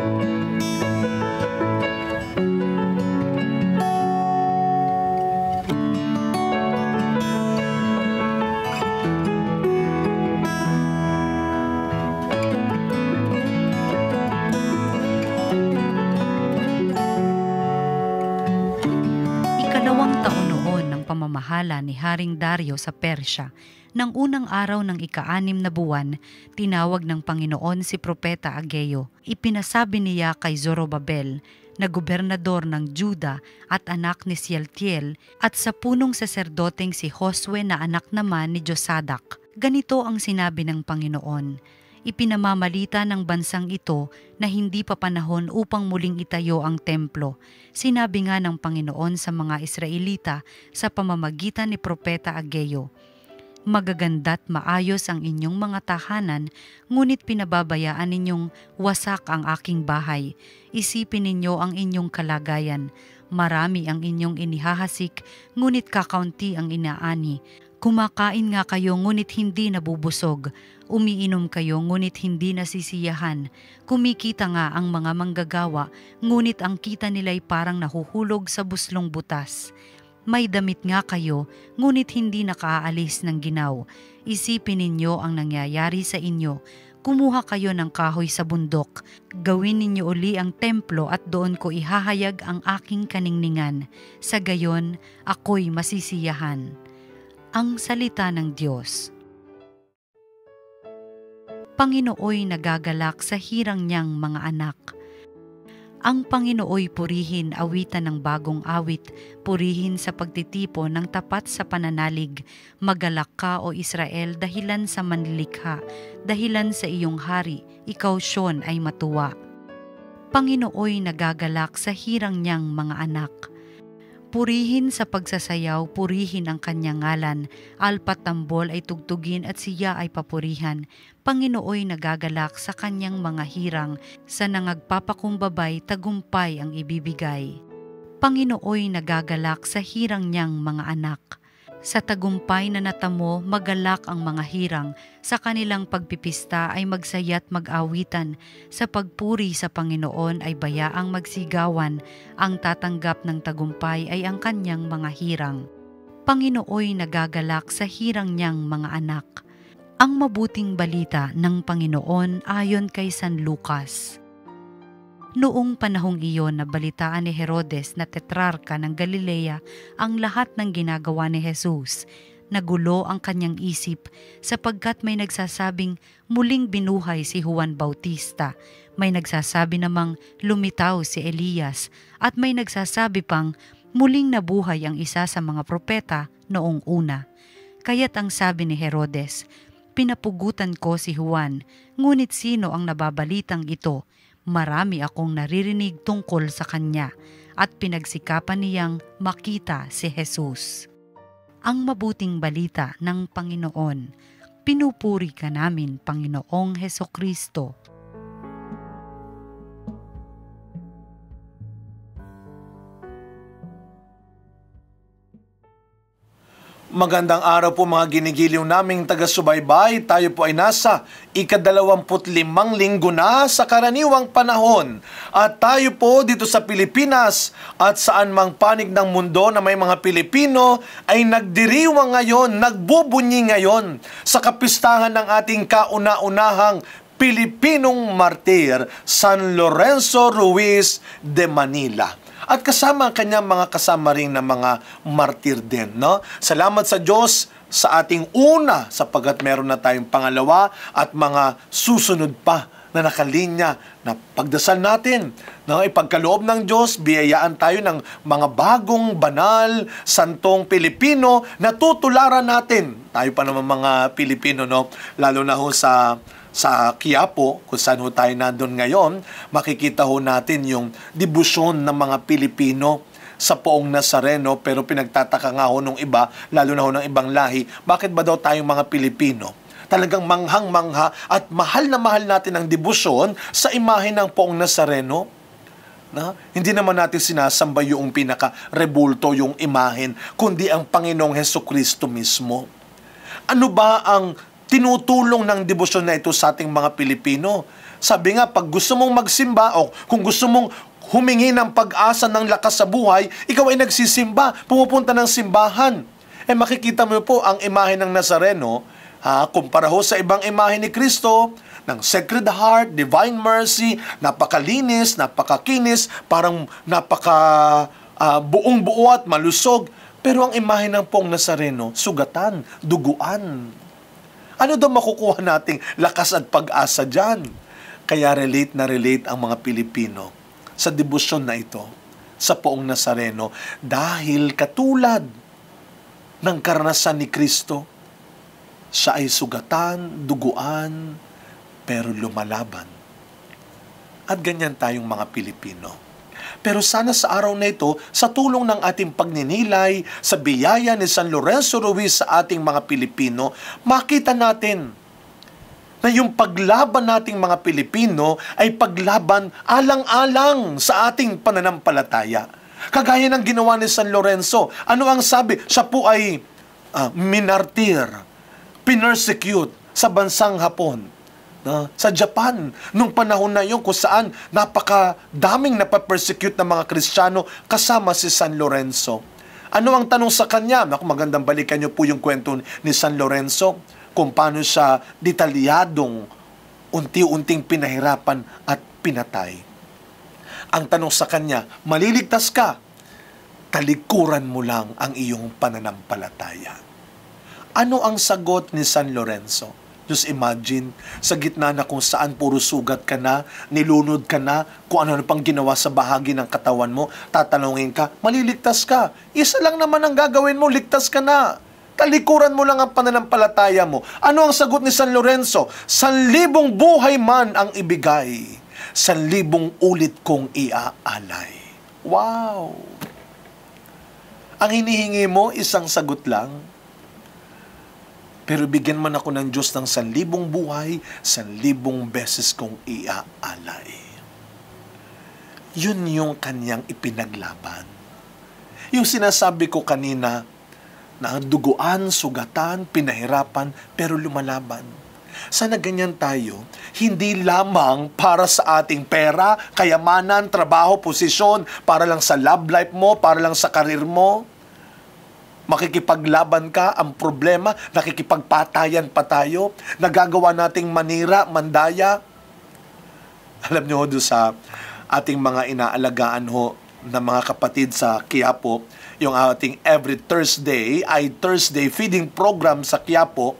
Ikalawang taon noon ng pamamahala ni Haring Dario sa Persya ng unang araw ng ikaanim na buwan, tinawag ng Panginoon si Propeta Ageo. Ipinasabi niya kay Zorobabel na gobernador ng Juda at anak ni Sieltiel at sa punong saserdoteng si Josue na anak naman ni Josadak. Ganito ang sinabi ng Panginoon. Ipinamamalita ng bansang ito na hindi pa panahon upang muling itayo ang templo. Sinabi nga ng Panginoon sa mga Israelita sa pamamagitan ni Propeta Ageo Magaganda't maayos ang inyong mga tahanan, ngunit pinababayaan ninyong wasak ang aking bahay. Isipin ninyo ang inyong kalagayan. Marami ang inyong inihahasik, ngunit kakaunti ang inaani. Kumakain nga kayo ngunit hindi nabubusog. Umiinom kayo ngunit hindi nasisiyahan. Kumikita nga ang mga manggagawa ngunit ang kita nila'y parang nahuhulog sa buslong butas. May damit nga kayo, ngunit hindi nakaalis ng ginaw. Isipin ninyo ang nangyayari sa inyo. Kumuha kayo ng kahoy sa bundok. Gawin ninyo uli ang templo at doon ko ihahayag ang aking kaningningan. Sa gayon, ako'y masisiyahan. Ang Salita ng Diyos Panginooy nagagalak sa hirang niyang mga anak – ang Panginooy purihin awitan ng bagong awit, purihin sa pagtitipo ng tapat sa pananalig. Magalak ka o Israel dahilan sa manlilikha, dahilan sa iyong hari, ikaw siyon ay matuwa. Panginooy nagagalak sa hirang niyang mga anak. Purihin sa pagsasayaw, purihin ang kanyang ngalan. Alpat tambol ay tugtugin at siya ay papurihan. Panginooy nagagalak sa kanyang mga hirang sa nangagpapakumbabay tagumpay ang ibibigay. Panginooy nagagalak sa hirang niyang mga anak. Sa tagumpay na natamo, magalak ang mga hirang. Sa kanilang pagpipista ay magsaya't mag-awitan. Sa pagpuri sa Panginoon ay bayaang magsigawan. Ang tatanggap ng tagumpay ay ang kanyang mga hirang. Panginooy nagagalak sa hirang niyang mga anak ang mabuting balita ng Panginoon ayon kay San Lucas. Noong panahong iyon na balitaan ni Herodes na tetrarka ng Galilea ang lahat ng ginagawa ni Jesus, nagulo ang kanyang isip sapagkat may nagsasabing muling binuhay si Juan Bautista, may nagsasabi namang lumitaw si Elias at may nagsasabi pang muling nabuhay ang isa sa mga propeta noong una. Kaya't ang sabi ni Herodes, Pinapugutan ko si Juan, ngunit sino ang nababalitang ito? Marami akong naririnig tungkol sa kanya at pinagsikapan niyang makita si Jesus. Ang mabuting balita ng Panginoon, pinupuri ka namin Panginoong Heso Kristo. Magandang araw po mga ginigiliw naming taga-subaybay. Tayo po ay nasa ikadalawamputlimang linggo na sa karaniwang panahon. At tayo po dito sa Pilipinas at saan mang panig ng mundo na may mga Pilipino ay nagdiriwa ngayon, nagbubunyi ngayon sa kapistahan ng ating kauna-unahang Pilipinong Martir, San Lorenzo Ruiz de Manila at kasama ang kanyang mga kasama rin ng mga martir din. No? Salamat sa Diyos sa ating una sapagat meron na tayong pangalawa at mga susunod pa na nakalinya na pagdasal natin na ipagkaloob ng Diyos, biyayaan tayo ng mga bagong, banal, santong Pilipino na tutularan natin. Tayo pa naman mga Pilipino, no? Lalo na ho sa sa Quiapo, kung saan ho tayo nandun ngayon, makikita ho natin yung dibusyon ng mga Pilipino sa poong Nazareno pero pinagtataka nga ho nung iba, lalo na ho ng ibang lahi, bakit ba daw tayong mga Pilipino talagang manghang-mangha at mahal na mahal natin ang debosyon sa imahe ng Poong Nazareno. Na? Hindi naman natin sinasamba yung pinaka-rebulto, yung imahen, kundi ang Panginoong Heso Kristo mismo. Ano ba ang tinutulong ng debosyon na ito sa ating mga Pilipino? Sabi nga, pag gusto mong magsimba o kung gusto mong humingi ng pag-asa ng lakas sa buhay, ikaw ay nagsisimba, pumupunta ng simbahan. Eh makikita mo po ang imahe ng Nazareno, Ha, kumpara ho sa ibang imahe ni Kristo, ng Sacred Heart, Divine Mercy, napakalinis, napakakinis, parang napaka uh, ah, buong buo at malusog. Pero ang imahe ng Pong Nazareno, sugatan, duguan. Ano daw makukuha nating lakas at pag-asa dyan? Kaya relate na relate ang mga Pilipino sa debosyon na ito sa Poong Nazareno dahil katulad ng karanasan ni Kristo, siya ay sugatan, duguan, pero lumalaban. At ganyan tayong mga Pilipino. Pero sana sa araw na ito, sa tulong ng ating pagninilay, sa biyaya ni San Lorenzo Ruiz sa ating mga Pilipino, makita natin na yung paglaban nating mga Pilipino ay paglaban alang-alang sa ating pananampalataya. Kagaya ng ginawa ni San Lorenzo, ano ang sabi? Siya po ay uh, minartir pinersecute sa bansang Hapon. No? Sa Japan, nung panahon na yun kung saan napakadaming napapersecute ng mga Kristiyano kasama si San Lorenzo. Ano ang tanong sa kanya? Naku, magandang balikan niyo po yung kwento ni San Lorenzo kung paano siya detalyadong unti-unting pinahirapan at pinatay. Ang tanong sa kanya, maliligtas ka, talikuran mo lang ang iyong pananampalataya. Ano ang sagot ni San Lorenzo? Just imagine, sa gitna na kung saan puro sugat ka na, nilunod ka na, kung ano pang ginawa sa bahagi ng katawan mo, tatanungin ka, maliligtas ka. Isa lang naman ang gagawin mo, ligtas ka na. Talikuran mo lang ang pananampalataya mo. Ano ang sagot ni San Lorenzo? San libong buhay man ang ibigay. san libong ulit kong iaalay. Wow! Ang hinihingi mo, isang sagot lang pero bigyan man ako ng Diyos ng sanlibong buhay, sanlibong beses kong iaalay. Yun yung kanyang ipinaglaban. Yung sinasabi ko kanina, na duguan, sugatan, pinahirapan, pero lumalaban. Sana ganyan tayo, hindi lamang para sa ating pera, kayamanan, trabaho, posisyon, para lang sa love life mo, para lang sa karir mo, makikipaglaban ka, ang problema, nakikipagpatayan pa tayo, nagagawa nating manira, mandaya. Alam niyo ho, doon sa ating mga inaalagaan ho na mga kapatid sa Quiapo, yung ating every Thursday ay Thursday feeding program sa Quiapo,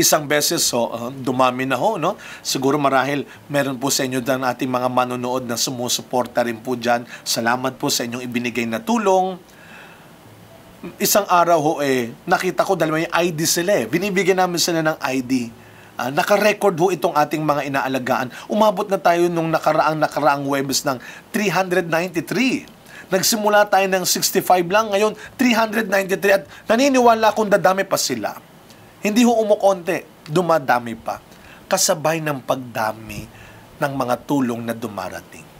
isang beses ho, ah, dumami na ho no siguro marahil meron po sa inyo dan ating mga manonood na sumusuporta rin po diyan salamat po sa inyong ibinigay na tulong isang araw ho eh, nakita ko dahil may ID sila eh. Binibigyan namin sila ng ID. Uh, ah, naka-record ho itong ating mga inaalagaan. Umabot na tayo nung nakaraang nakaraang Webes ng 393. Nagsimula tayo ng 65 lang, ngayon 393 at naniniwala akong dadami pa sila. Hindi ho umukonte, dumadami pa. Kasabay ng pagdami ng mga tulong na dumarating.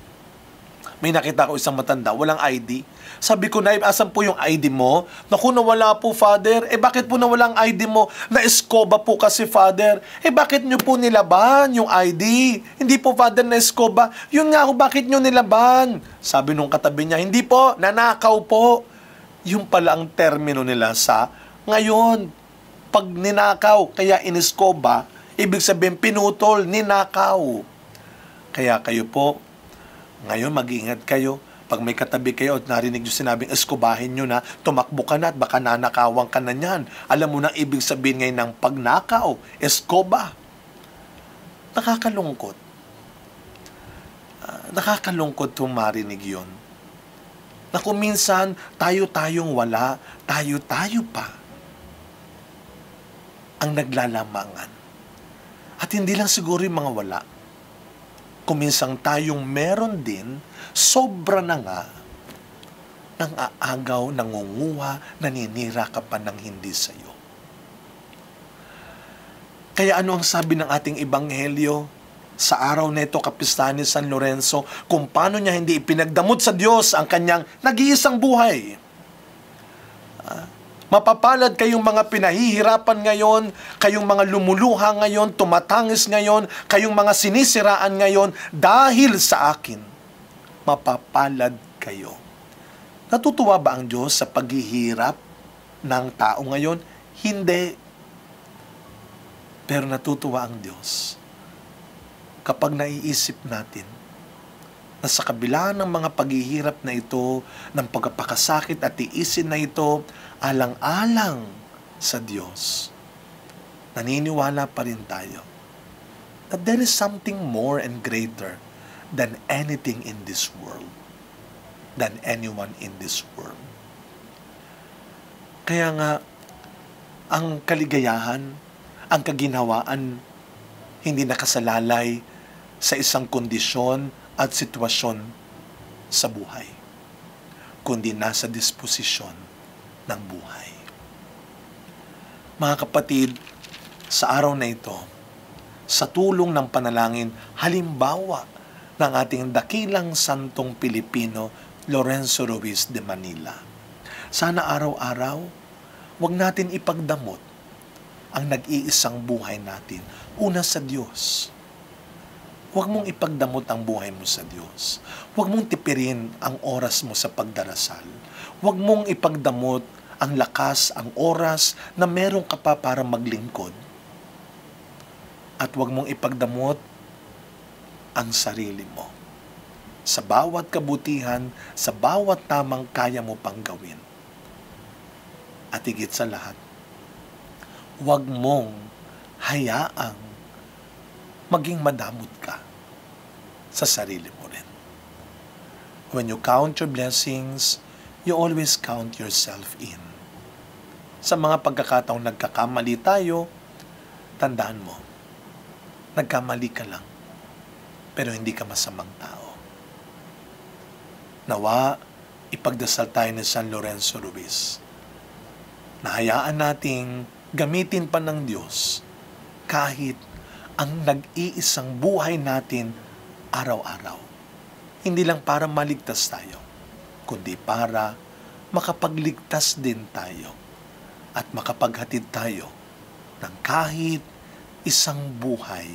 May nakita ko isang matanda, walang ID. Sabi ko, Naib, asan po yung ID mo? Naku, nawala po, Father. Eh, bakit po nawala ang ID mo? Na-escoba po kasi, Father. Eh, bakit nyo po nilaban yung ID? Hindi po, Father, na-escoba. Yun nga ako, bakit nyo nilaban? Sabi nung katabi niya, hindi po, nanakaw po. Yung pala ang termino nila sa ngayon. Pag ninakaw, kaya ineskoba, ibig sabihin pinutol, ninakaw. Kaya kayo po, ngayon, mag-ingat kayo. Pag may katabi kayo at narinig nyo sinabing eskubahin nyo na, tumakbo ka na at baka nanakawang ka na niyan. Alam mo na ibig sabihin ngayon ng pagnakaw, eskoba. Nakakalungkot. Uh, nakakalungkot itong marinig yun. Na kung minsan, tayo-tayong wala, tayo-tayo pa ang naglalamangan. At hindi lang siguro yung mga wala, kuminsang tayong meron din, sobra na nga ng aagaw, nangunguha, naninira ka pa ng hindi sa iyo. Kaya ano ang sabi ng ating ebanghelyo sa araw nito kapista ni San Lorenzo kung paano niya hindi ipinagdamot sa Diyos ang kanyang nag-iisang buhay? Ah, Mapapalad kayong mga pinahihirapan ngayon, kayong mga lumuluha ngayon, tumatangis ngayon, kayong mga sinisiraan ngayon dahil sa akin. Mapapalad kayo. Natutuwa ba ang Diyos sa paghihirap ng tao ngayon? Hindi. Pero natutuwa ang Diyos kapag naiisip natin na sa kabila ng mga paghihirap na ito, ng pagpapakasakit at tiisin na ito, alang-alang sa Diyos. Naniniwala pa rin tayo that there is something more and greater than anything in this world, than anyone in this world. Kaya nga, ang kaligayahan, ang kaginhawaan, hindi nakasalalay sa isang kondisyon at sitwasyon sa buhay, kundi nasa disposisyon ng buhay. Mga kapatid, sa araw na ito, sa tulong ng panalangin, halimbawa ng ating dakilang santong Pilipino, Lorenzo Ruiz de Manila. Sana araw-araw, wag natin ipagdamot ang nag-iisang buhay natin. Una sa Diyos Huwag mong ipagdamot ang buhay mo sa Diyos. Huwag mong tipirin ang oras mo sa pagdarasal. Huwag mong ipagdamot ang lakas, ang oras na meron ka pa para maglingkod. At huwag mong ipagdamot ang sarili mo sa bawat kabutihan, sa bawat tamang kaya mo pang gawin. At higit sa lahat, huwag mong hayaang maging madamot ka sa sarili mo rin. When you count your blessings, you always count yourself in. Sa mga pagkakataong nagkakamali tayo, tandaan mo, nagkamali ka lang, pero hindi ka masamang tao. Nawa, ipagdasal tayo ni San Lorenzo Ruiz. Nahayaan nating gamitin pa ng Diyos kahit ang nag-iisang buhay natin araw-araw. Hindi lang para maligtas tayo, kundi para makapagligtas din tayo at makapaghatid tayo ng kahit isang buhay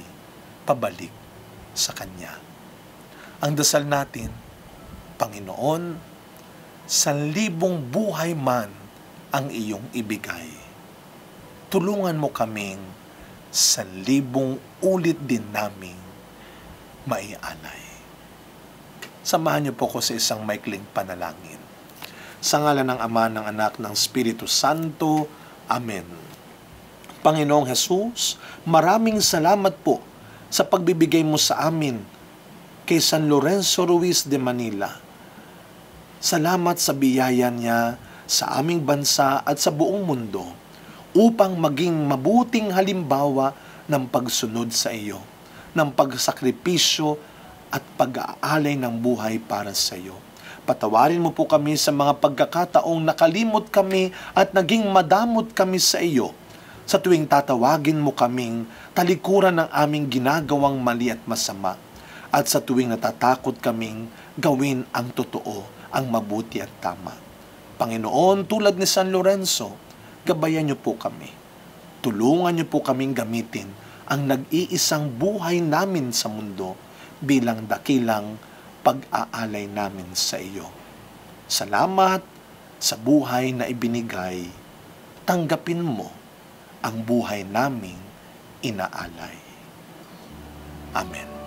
pabalik sa Kanya. Ang dasal natin, Panginoon, sa libong buhay man ang iyong ibigay. Tulungan mo kaming sa libong ulit din naming maianay. Samahan niyo po ko sa isang maikling panalangin. Sa ngala ng Ama, ng Anak, ng Espiritu Santo. Amen. Panginoong Jesus, maraming salamat po sa pagbibigay mo sa amin kay San Lorenzo Ruiz de Manila. Salamat sa biyaya niya sa aming bansa at sa buong mundo upang maging mabuting halimbawa ng pagsunod sa iyo, ng pagsakripisyo at pag-aalay ng buhay para sa iyo. Patawarin mo po kami sa mga pagkakataong nakalimot kami at naging madamot kami sa iyo sa tuwing tatawagin mo kaming talikuran ng aming ginagawang mali at masama at sa tuwing natatakot kaming gawin ang totoo, ang mabuti at tama. Panginoon, tulad ni San Lorenzo, gabayan niyo po kami. Tulungan niyo po kaming gamitin ang nag-iisang buhay namin sa mundo bilang dakilang pag-aalay namin sa iyo. Salamat sa buhay na ibinigay. Tanggapin mo ang buhay naming inaalay. Amen.